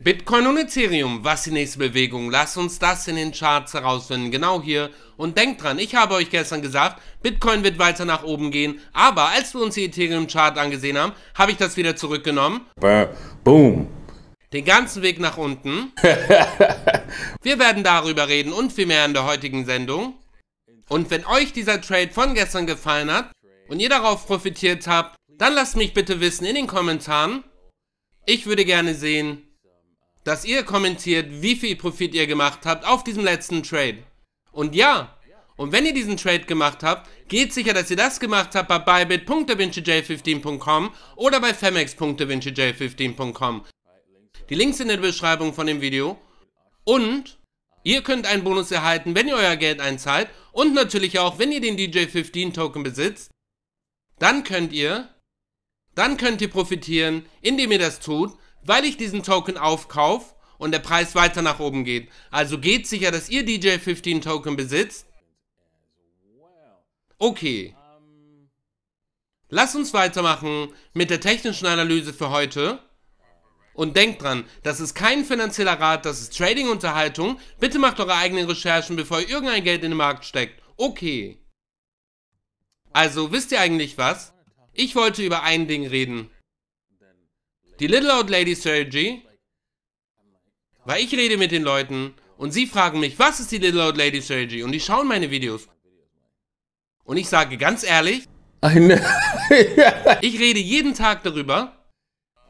Bitcoin und Ethereum, was die nächste Bewegung? Lasst uns das in den Charts herausfinden, genau hier. Und denkt dran, ich habe euch gestern gesagt, Bitcoin wird weiter nach oben gehen, aber als wir uns die Ethereum-Chart angesehen haben, habe ich das wieder zurückgenommen. Ba Boom. Den ganzen Weg nach unten. wir werden darüber reden und viel mehr in der heutigen Sendung. Und wenn euch dieser Trade von gestern gefallen hat und ihr darauf profitiert habt, dann lasst mich bitte wissen in den Kommentaren. Ich würde gerne sehen, dass ihr kommentiert, wie viel Profit ihr gemacht habt auf diesem letzten Trade. Und ja, und wenn ihr diesen Trade gemacht habt, geht sicher, dass ihr das gemacht habt bei bybit.davincij15.com oder bei femex.davincij15.com. Die Links sind in der Beschreibung von dem Video. Und ihr könnt einen Bonus erhalten, wenn ihr euer Geld einzahlt und natürlich auch, wenn ihr den DJ15 Token besitzt. Dann könnt ihr, dann könnt ihr profitieren, indem ihr das tut weil ich diesen Token aufkaufe und der Preis weiter nach oben geht. Also geht sicher, dass ihr DJ15 Token besitzt. Okay. Lasst uns weitermachen mit der technischen Analyse für heute. Und denkt dran, das ist kein finanzieller Rat, das ist Trading-Unterhaltung. Bitte macht eure eigenen Recherchen, bevor ihr irgendein Geld in den Markt steckt. Okay. Also, wisst ihr eigentlich was? Ich wollte über ein Ding reden. Die Little Old Lady Strategy. Weil ich rede mit den Leuten und sie fragen mich, was ist die Little Old Lady Strategy? Und die schauen meine Videos. Und ich sage ganz ehrlich, ich rede jeden Tag darüber.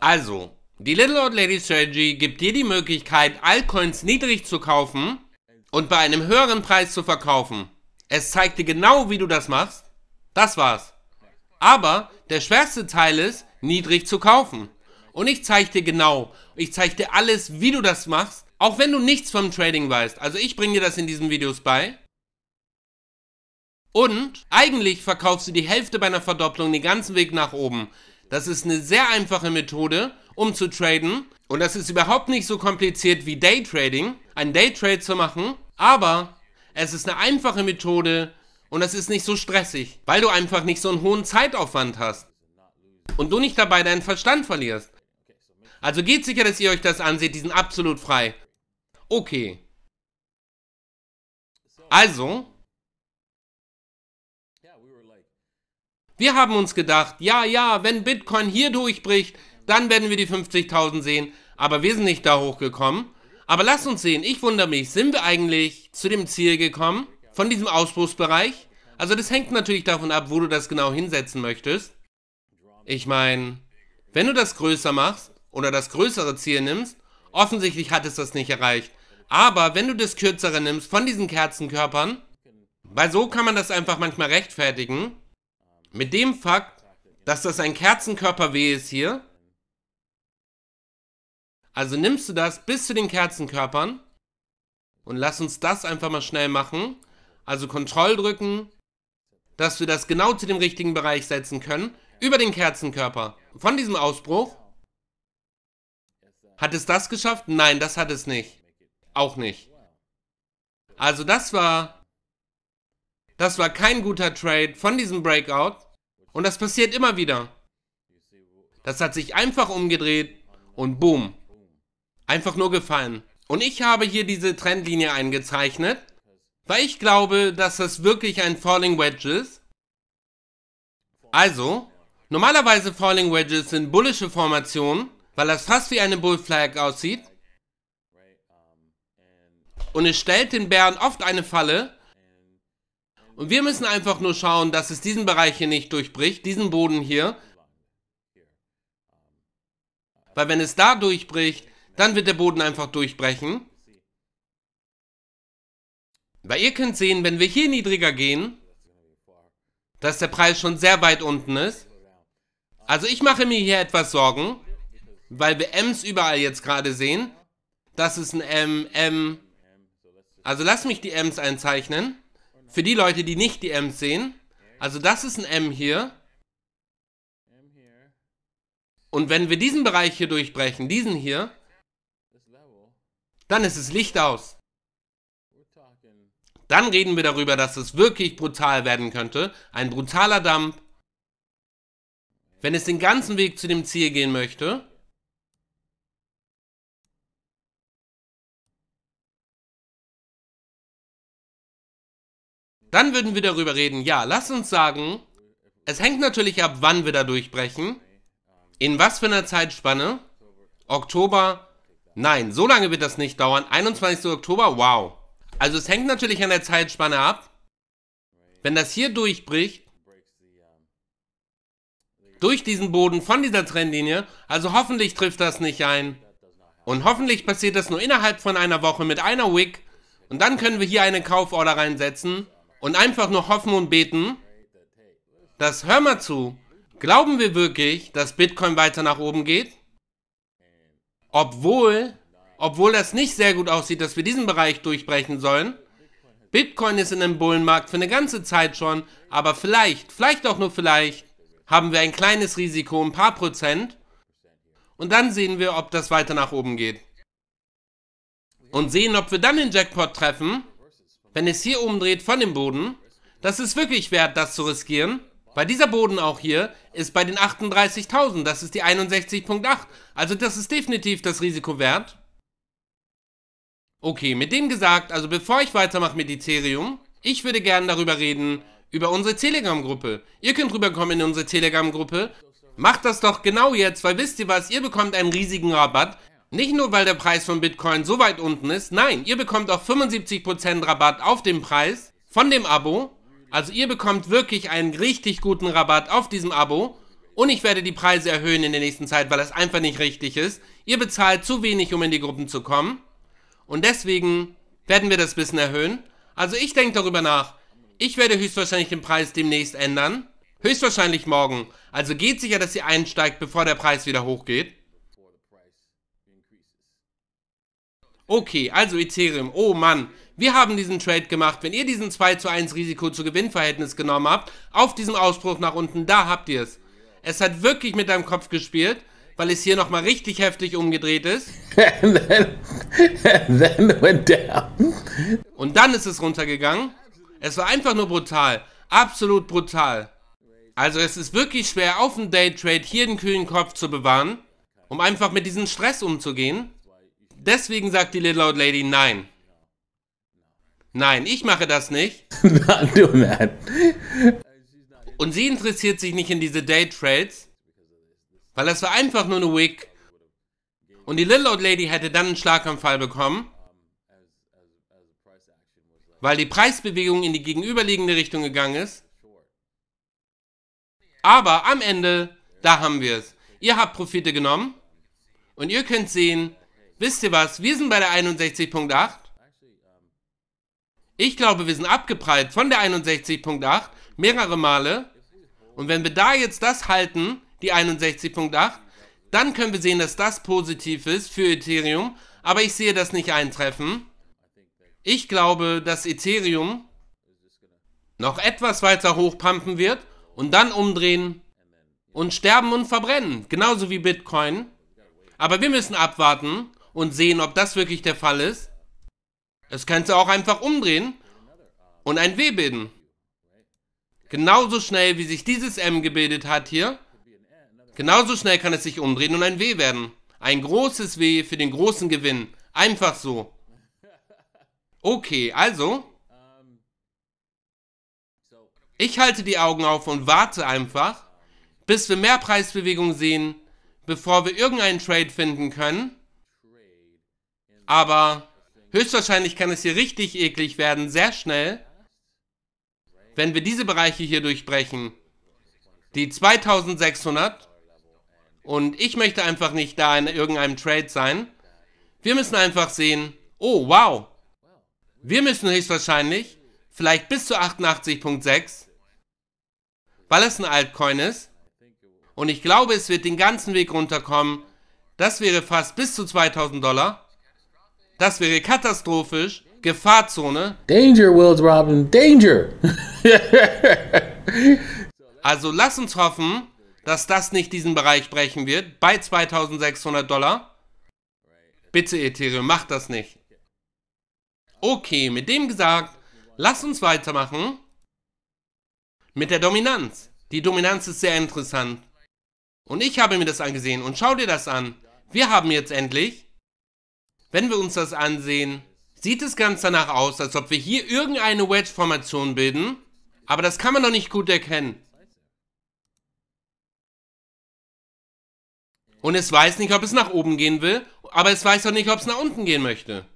Also, die Little Old Lady Strategy gibt dir die Möglichkeit, Altcoins niedrig zu kaufen und bei einem höheren Preis zu verkaufen. Es zeigt dir genau, wie du das machst. Das war's. Aber der schwerste Teil ist, niedrig zu kaufen. Und ich zeige dir genau, ich zeige dir alles, wie du das machst, auch wenn du nichts vom Trading weißt. Also ich bringe dir das in diesen Videos bei. Und eigentlich verkaufst du die Hälfte bei einer Verdopplung den ganzen Weg nach oben. Das ist eine sehr einfache Methode, um zu traden. Und das ist überhaupt nicht so kompliziert wie Daytrading, einen Daytrade zu machen. Aber es ist eine einfache Methode und das ist nicht so stressig, weil du einfach nicht so einen hohen Zeitaufwand hast. Und du nicht dabei deinen Verstand verlierst. Also geht sicher, dass ihr euch das anseht. Die sind absolut frei. Okay. Also. Wir haben uns gedacht, ja, ja, wenn Bitcoin hier durchbricht, dann werden wir die 50.000 sehen. Aber wir sind nicht da hochgekommen. Aber lasst uns sehen, ich wundere mich, sind wir eigentlich zu dem Ziel gekommen? Von diesem Ausbruchsbereich? Also das hängt natürlich davon ab, wo du das genau hinsetzen möchtest. Ich meine, wenn du das größer machst, oder das größere Ziel nimmst, offensichtlich hat es das nicht erreicht. Aber wenn du das kürzere nimmst von diesen Kerzenkörpern, weil so kann man das einfach manchmal rechtfertigen, mit dem Fakt, dass das ein Kerzenkörper W ist hier, also nimmst du das bis zu den Kerzenkörpern und lass uns das einfach mal schnell machen. Also Kontroll drücken, dass wir das genau zu dem richtigen Bereich setzen können, über den Kerzenkörper, von diesem Ausbruch hat es das geschafft? Nein, das hat es nicht. Auch nicht. Also das war... Das war kein guter Trade von diesem Breakout. Und das passiert immer wieder. Das hat sich einfach umgedreht und boom. Einfach nur gefallen. Und ich habe hier diese Trendlinie eingezeichnet, weil ich glaube, dass das wirklich ein Falling Wedge ist. Also, normalerweise Falling Wedges sind bullische Formationen, weil das fast wie eine Bullflag aussieht. Und es stellt den Bären oft eine Falle. Und wir müssen einfach nur schauen, dass es diesen Bereich hier nicht durchbricht, diesen Boden hier. Weil wenn es da durchbricht, dann wird der Boden einfach durchbrechen. Weil ihr könnt sehen, wenn wir hier niedriger gehen, dass der Preis schon sehr weit unten ist. Also ich mache mir hier etwas Sorgen weil wir M's überall jetzt gerade sehen. Das ist ein M, M. Also lass mich die M's einzeichnen. Für die Leute, die nicht die M's sehen. Also das ist ein M hier. Und wenn wir diesen Bereich hier durchbrechen, diesen hier, dann ist es Licht aus. Dann reden wir darüber, dass es wirklich brutal werden könnte. Ein brutaler Dump. Wenn es den ganzen Weg zu dem Ziel gehen möchte, Dann würden wir darüber reden, ja, lass uns sagen, es hängt natürlich ab, wann wir da durchbrechen, in was für einer Zeitspanne, Oktober, nein, so lange wird das nicht dauern, 21. Oktober, wow. Also es hängt natürlich an der Zeitspanne ab, wenn das hier durchbricht, durch diesen Boden von dieser Trennlinie, also hoffentlich trifft das nicht ein. Und hoffentlich passiert das nur innerhalb von einer Woche mit einer Wick. Und dann können wir hier eine Kauforder reinsetzen und einfach nur hoffen und beten, dass, hör mal zu, glauben wir wirklich, dass Bitcoin weiter nach oben geht? Obwohl, obwohl das nicht sehr gut aussieht, dass wir diesen Bereich durchbrechen sollen. Bitcoin ist in einem Bullenmarkt für eine ganze Zeit schon, aber vielleicht, vielleicht auch nur vielleicht, haben wir ein kleines Risiko, ein paar Prozent. Und dann sehen wir, ob das weiter nach oben geht. Und sehen, ob wir dann den Jackpot treffen wenn es hier oben dreht von dem Boden, das ist wirklich wert, das zu riskieren. Weil dieser Boden auch hier ist bei den 38.000, das ist die 61.8. Also das ist definitiv das Risiko wert. Okay, mit dem gesagt, also bevor ich weitermache mit Ethereum, ich würde gerne darüber reden, über unsere Telegram-Gruppe. Ihr könnt rüberkommen in unsere Telegram-Gruppe. Macht das doch genau jetzt, weil wisst ihr was, ihr bekommt einen riesigen Rabatt. Nicht nur, weil der Preis von Bitcoin so weit unten ist, nein, ihr bekommt auch 75% Rabatt auf den Preis von dem Abo. Also ihr bekommt wirklich einen richtig guten Rabatt auf diesem Abo. Und ich werde die Preise erhöhen in der nächsten Zeit, weil das einfach nicht richtig ist. Ihr bezahlt zu wenig, um in die Gruppen zu kommen. Und deswegen werden wir das bisschen erhöhen. Also ich denke darüber nach. Ich werde höchstwahrscheinlich den Preis demnächst ändern. Höchstwahrscheinlich morgen. Also geht sicher, dass ihr einsteigt, bevor der Preis wieder hochgeht. Okay, also Ethereum, oh Mann, wir haben diesen Trade gemacht. Wenn ihr diesen 2 zu 1 Risiko zu Gewinnverhältnis genommen habt, auf diesem Ausbruch nach unten, da habt ihr es. Es hat wirklich mit deinem Kopf gespielt, weil es hier nochmal richtig heftig umgedreht ist. And then, and then went down. Und dann ist es runtergegangen. Es war einfach nur brutal. Absolut brutal. Also es ist wirklich schwer, auf dem Day Trade hier den kühlen Kopf zu bewahren, um einfach mit diesem Stress umzugehen. Deswegen sagt die Little Old Lady nein. Nein, ich mache das nicht. Und sie interessiert sich nicht in diese Day-Trades, weil das war einfach nur eine Wig. Und die Little Old Lady hätte dann einen Schlaganfall bekommen, weil die Preisbewegung in die gegenüberliegende Richtung gegangen ist. Aber am Ende, da haben wir es. Ihr habt Profite genommen und ihr könnt sehen, Wisst ihr was? Wir sind bei der 61.8. Ich glaube, wir sind abgeprallt von der 61.8 mehrere Male. Und wenn wir da jetzt das halten, die 61.8, dann können wir sehen, dass das positiv ist für Ethereum. Aber ich sehe das nicht eintreffen. Ich glaube, dass Ethereum noch etwas weiter hochpumpen wird und dann umdrehen und sterben und verbrennen. Genauso wie Bitcoin. Aber wir müssen abwarten und sehen, ob das wirklich der Fall ist. Das kannst du auch einfach umdrehen und ein W bilden. Genauso schnell, wie sich dieses M gebildet hat hier, genauso schnell kann es sich umdrehen und ein W werden. Ein großes W für den großen Gewinn. Einfach so. Okay, also. Ich halte die Augen auf und warte einfach, bis wir mehr Preisbewegung sehen, bevor wir irgendeinen Trade finden können. Aber höchstwahrscheinlich kann es hier richtig eklig werden, sehr schnell, wenn wir diese Bereiche hier durchbrechen. Die 2600. Und ich möchte einfach nicht da in irgendeinem Trade sein. Wir müssen einfach sehen, oh wow, wir müssen höchstwahrscheinlich vielleicht bis zu 88.6, weil es ein Altcoin ist. Und ich glaube, es wird den ganzen Weg runterkommen. Das wäre fast bis zu 2000 Dollar. Das wäre katastrophisch. Gefahrzone. Danger, Wills Robin, danger! also lass uns hoffen, dass das nicht diesen Bereich brechen wird, bei 2600 Dollar. Bitte Ethereum, mach das nicht. Okay, mit dem gesagt, lass uns weitermachen mit der Dominanz. Die Dominanz ist sehr interessant. Und ich habe mir das angesehen und schau dir das an. Wir haben jetzt endlich wenn wir uns das ansehen, sieht es ganz danach aus, als ob wir hier irgendeine Wedge-Formation bilden. Aber das kann man noch nicht gut erkennen. Und es weiß nicht, ob es nach oben gehen will, aber es weiß auch nicht, ob es nach unten gehen möchte.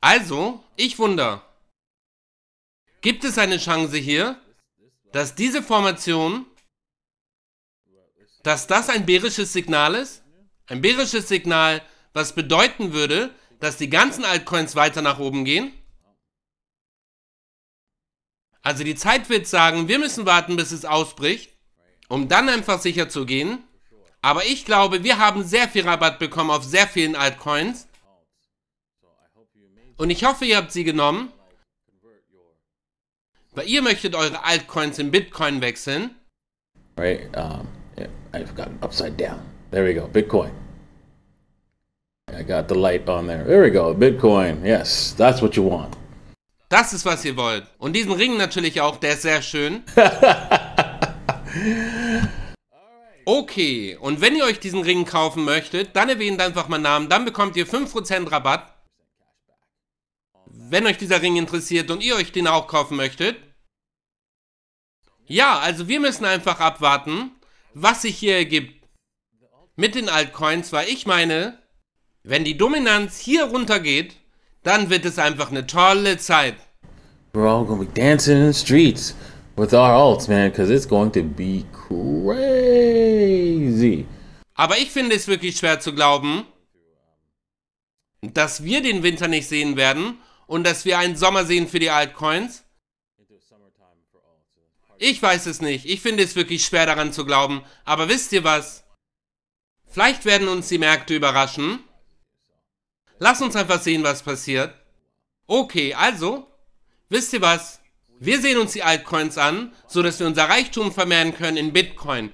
Also, ich wunder. Gibt es eine Chance hier, dass diese Formation dass das ein bärisches Signal ist? Ein bärisches Signal, was bedeuten würde, dass die ganzen Altcoins weiter nach oben gehen? Also die Zeit wird sagen, wir müssen warten, bis es ausbricht, um dann einfach sicher zu gehen. Aber ich glaube, wir haben sehr viel Rabatt bekommen auf sehr vielen Altcoins. Und ich hoffe, ihr habt sie genommen. Weil ihr möchtet eure Altcoins in Bitcoin wechseln. Right, um I've got upside down. There we go, Bitcoin. I got the light on there. There we go, Bitcoin. Yes, that's what you want. Das ist, was ihr wollt. Und diesen Ring natürlich auch, der ist sehr schön. Okay, und wenn ihr euch diesen Ring kaufen möchtet, dann erwähnt einfach meinen Namen, dann bekommt ihr 5% Rabatt. Wenn euch dieser Ring interessiert und ihr euch den auch kaufen möchtet. Ja, also wir müssen einfach abwarten was sich hier ergibt mit den Altcoins, weil ich meine, wenn die Dominanz hier runtergeht, dann wird es einfach eine tolle Zeit. We're all gonna be dancing in the streets with our alts, man, because it's going to be crazy. Aber ich finde es wirklich schwer zu glauben, dass wir den Winter nicht sehen werden und dass wir einen Sommer sehen für die Altcoins. Ich weiß es nicht. Ich finde es wirklich schwer daran zu glauben. Aber wisst ihr was? Vielleicht werden uns die Märkte überraschen. Lass uns einfach sehen, was passiert. Okay, also, wisst ihr was? Wir sehen uns die Altcoins an, sodass wir unser Reichtum vermehren können in Bitcoin.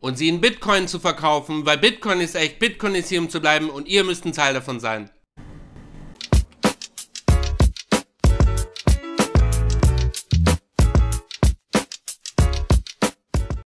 Und sie in Bitcoin zu verkaufen, weil Bitcoin ist echt, Bitcoin ist hier um zu bleiben und ihr müsst ein Teil davon sein.